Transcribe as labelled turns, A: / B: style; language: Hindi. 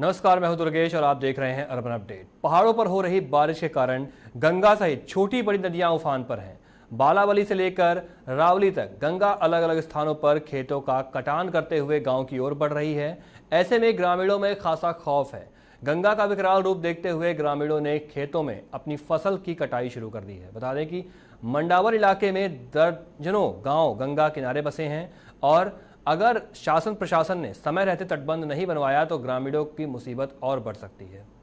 A: नमस्कार मैं हूं दुर्गेश और आप देख रहे हैं अर्बन अपडेट पहाड़ों पर हो रही बारिश के कारण गंगा सहित छोटी बड़ी नदियां उफान पर हैं बालावली से लेकर रावली तक गंगा अलग अलग स्थानों पर खेतों का कटान करते हुए गांव की ओर बढ़ रही है ऐसे में ग्रामीणों में खासा खौफ है गंगा का विकराल रूप देखते हुए ग्रामीणों ने खेतों में अपनी फसल की कटाई शुरू कर दी है बता दें कि मंडावर इलाके में दर्जनों गांव गंगा किनारे बसे हैं और अगर शासन प्रशासन ने समय रहते तटबंध नहीं बनवाया तो ग्रामीणों की मुसीबत और बढ़ सकती है